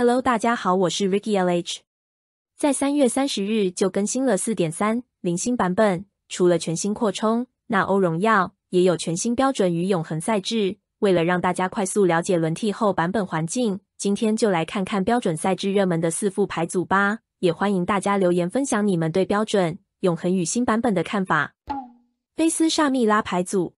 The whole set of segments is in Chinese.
Hello，大家好，我是 Ricky LH。在三月三十日就更新了四点三零新版本，除了全新扩充那欧荣耀，也有全新标准与永恒赛制。为了让大家快速了解轮替后版本环境，今天就来看看标准赛制热门的四副牌组吧。也欢迎大家留言分享你们对标准、永恒与新版本的看法。菲斯萨密拉牌组，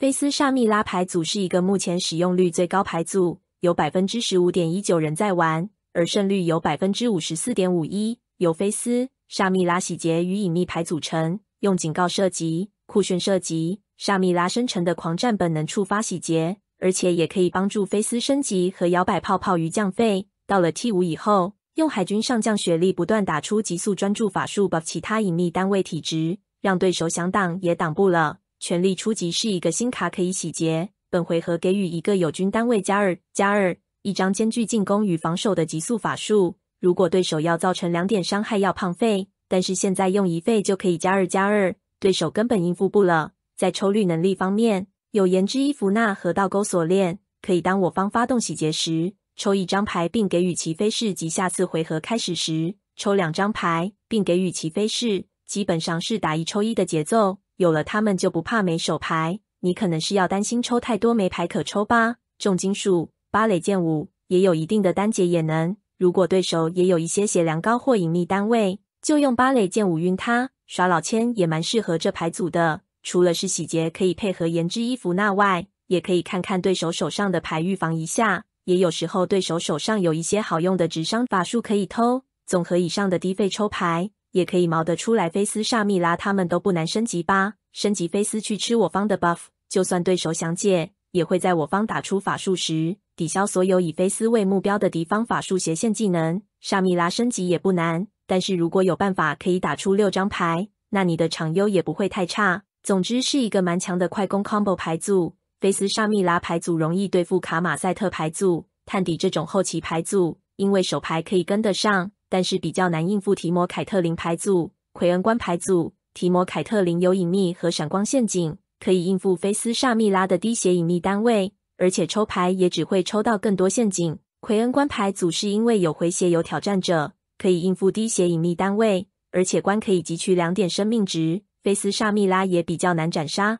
菲斯萨密拉牌组是一个目前使用率最高牌组。有百分之十五点一九人在玩，而胜率有百分之五十四点五一。由菲斯、沙密拉洗劫与隐秘牌组成。用警告射击、酷炫射击，沙密拉生成的狂战本能触发洗劫，而且也可以帮助菲斯升级和摇摆泡泡鱼降费。到了 T 五以后，用海军上将雪莉不断打出急速专注法术，把其他隐秘单位体质，让对手想挡也挡不了。全力初级是一个新卡，可以洗劫。本回合给予一个友军单位加二加二一张兼具进攻与防守的急速法术。如果对手要造成两点伤害要胖费，但是现在用一费就可以加二加二，对手根本应付不了。在抽率能力方面，有盐之伊芙娜和倒钩锁链，可以当我方发动洗劫时抽一张牌并给予其飞逝，及下次回合开始时抽两张牌并给予其飞逝，基本上是打一抽一的节奏。有了他们就不怕没手牌。你可能是要担心抽太多没牌可抽吧？重金属芭蕾剑舞也有一定的单劫也能。如果对手也有一些血量高或隐秘单位，就用芭蕾剑舞晕他。耍老千也蛮适合这牌组的。除了是洗劫可以配合盐之伊芙娜外，也可以看看对手手上的牌，预防一下。也有时候对手手上有一些好用的智商法术可以偷。总和以上的低费抽牌，也可以毛得出来。菲斯、萨密拉他们都不难升级吧。升级菲斯去吃我方的 buff，就算对手想解，也会在我方打出法术时抵消所有以菲斯为目标的敌方法术、斜线技能。莎米拉升级也不难，但是如果有办法可以打出六张牌，那你的场优也不会太差。总之是一个蛮强的快攻 combo 牌组。菲斯、莎米拉牌组容易对付卡马赛特牌组、探底这种后期牌组，因为手牌可以跟得上，但是比较难应付提莫、凯特琳牌组、奎恩关牌组。提摩凯特琳有隐秘和闪光陷阱，可以应付菲斯莎密拉的低血隐秘单位，而且抽牌也只会抽到更多陷阱。奎恩关牌组是因为有回血有挑战者，可以应付低血隐秘单位，而且关可以汲取两点生命值。菲斯莎密拉也比较难斩杀。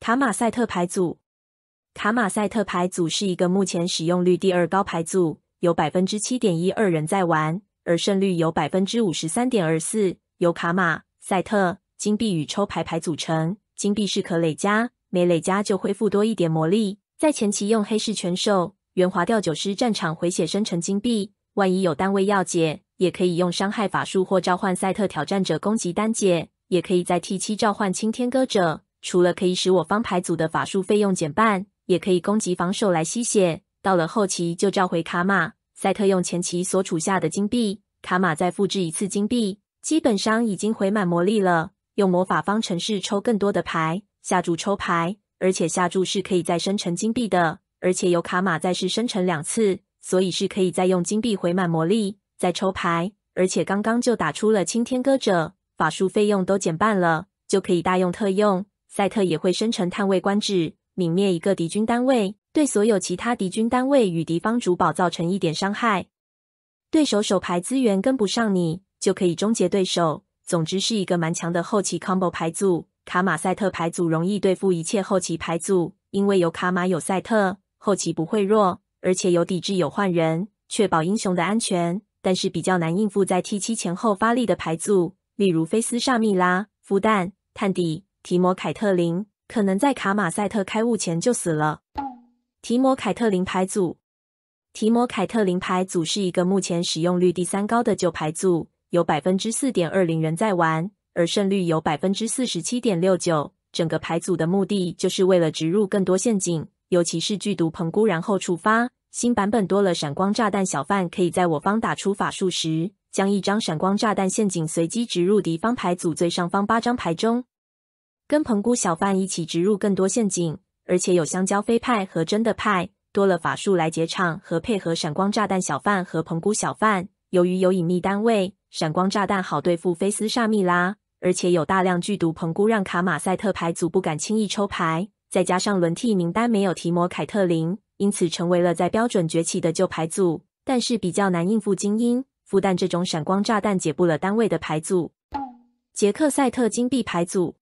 卡马赛特牌组，卡马赛特牌组是一个目前使用率第二高牌组，有百分之七点一二人在玩，而胜率有百分之五十三点二四，有卡马。赛特金币与抽牌牌组成，金币是可累加，没累加就恢复多一点魔力。在前期用黑市拳手、圆滑调酒师战场回血生成金币，万一有单位要解，也可以用伤害法术或召唤赛特挑战者攻击单解。也可以在 T 七召唤青天歌者，除了可以使我方牌组的法术费用减半，也可以攻击防守来吸血。到了后期就召回卡玛，赛特用前期所处下的金币，卡玛再复制一次金币。基本上已经回满魔力了，用魔法方程式抽更多的牌，下注抽牌，而且下注是可以再生成金币的，而且有卡玛再是生成两次，所以是可以再用金币回满魔力，再抽牌，而且刚刚就打出了青天歌者，法术费用都减半了，就可以大用特用，赛特也会生成探位观职，泯灭一个敌军单位，对所有其他敌军单位与敌方主堡造成一点伤害，对手手牌资源跟不上你。就可以终结对手。总之是一个蛮强的后期 combo 牌组，卡马赛特牌组容易对付一切后期牌组，因为有卡马有赛特，后期不会弱，而且有抵制有换人，确保英雄的安全。但是比较难应付在 T 七前后发力的牌组，例如菲斯、萨密拉、孵蛋、探底、提摩凯特琳，可能在卡马赛特开悟前就死了。提摩凯特琳牌组，提摩凯特琳牌组是一个目前使用率第三高的旧牌组。有百分之四点二零人在玩，而胜率有百分之四十七点六九。整个牌组的目的就是为了植入更多陷阱，尤其是剧毒棚菇，然后触发。新版本多了闪光炸弹小贩，可以在我方打出法术时，将一张闪光炸弹陷阱随机植入敌方牌组最上方八张牌中，跟棚菇小贩一起植入更多陷阱，而且有香蕉飞派和真的派，多了法术来结场和配合闪光炸弹小贩和棚菇小贩。由于有隐秘单位。闪光炸弹好对付，菲斯莎密拉，而且有大量剧毒棚菇，让卡马赛特牌组不敢轻易抽牌。再加上轮替名单没有提摩凯特琳，因此成为了在标准崛起的旧牌组，但是比较难应付精英。复旦这种闪光炸弹解不了单位的牌组。杰克赛特金币牌组，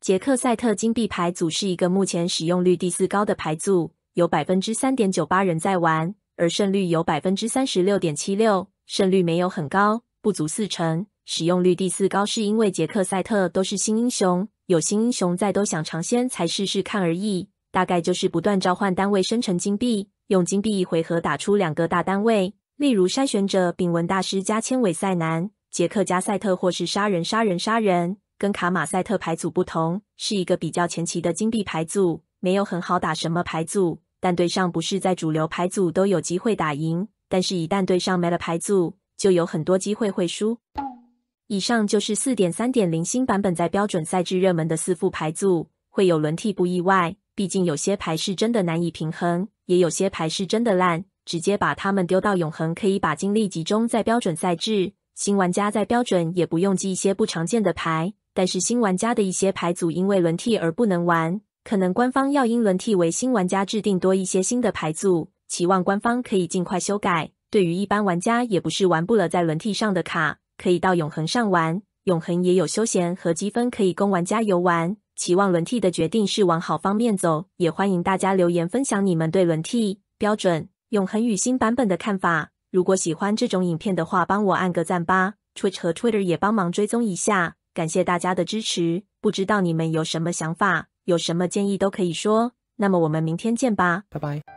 杰克赛特金币牌组是一个目前使用率第四高的牌组，有百分之三点九八人在玩，而胜率有百分之三十六点七六，胜率没有很高。不足四成使用率第四高，是因为杰克赛特都是新英雄，有新英雄在，都想尝鲜，才试试看而已。大概就是不断召唤单位生成金币，用金币一回合打出两个大单位，例如筛选者、丙文大师加千尾赛男、杰克加赛特，或是杀人杀人杀人。跟卡马赛特牌组不同，是一个比较前期的金币牌组，没有很好打什么牌组，但对上不是在主流牌组都有机会打赢，但是一旦对上没了牌组。就有很多机会会输。以上就是四点三点零新版本在标准赛制热门的四副牌组会有轮替不意外，毕竟有些牌是真的难以平衡，也有些牌是真的烂，直接把他们丢到永恒可以把精力集中在标准赛制。新玩家在标准也不用记一些不常见的牌，但是新玩家的一些牌组因为轮替而不能玩，可能官方要因轮替为新玩家制定多一些新的牌组，期望官方可以尽快修改。对于一般玩家也不是玩不了，在轮替上的卡可以到永恒上玩，永恒也有休闲和积分可以供玩家游玩。期望轮替的决定是往好方面走，也欢迎大家留言分享你们对轮替、标准、永恒与新版本的看法。如果喜欢这种影片的话，帮我按个赞吧。Twitch 和 Twitter 也帮忙追踪一下，感谢大家的支持。不知道你们有什么想法，有什么建议都可以说。那么我们明天见吧，拜拜。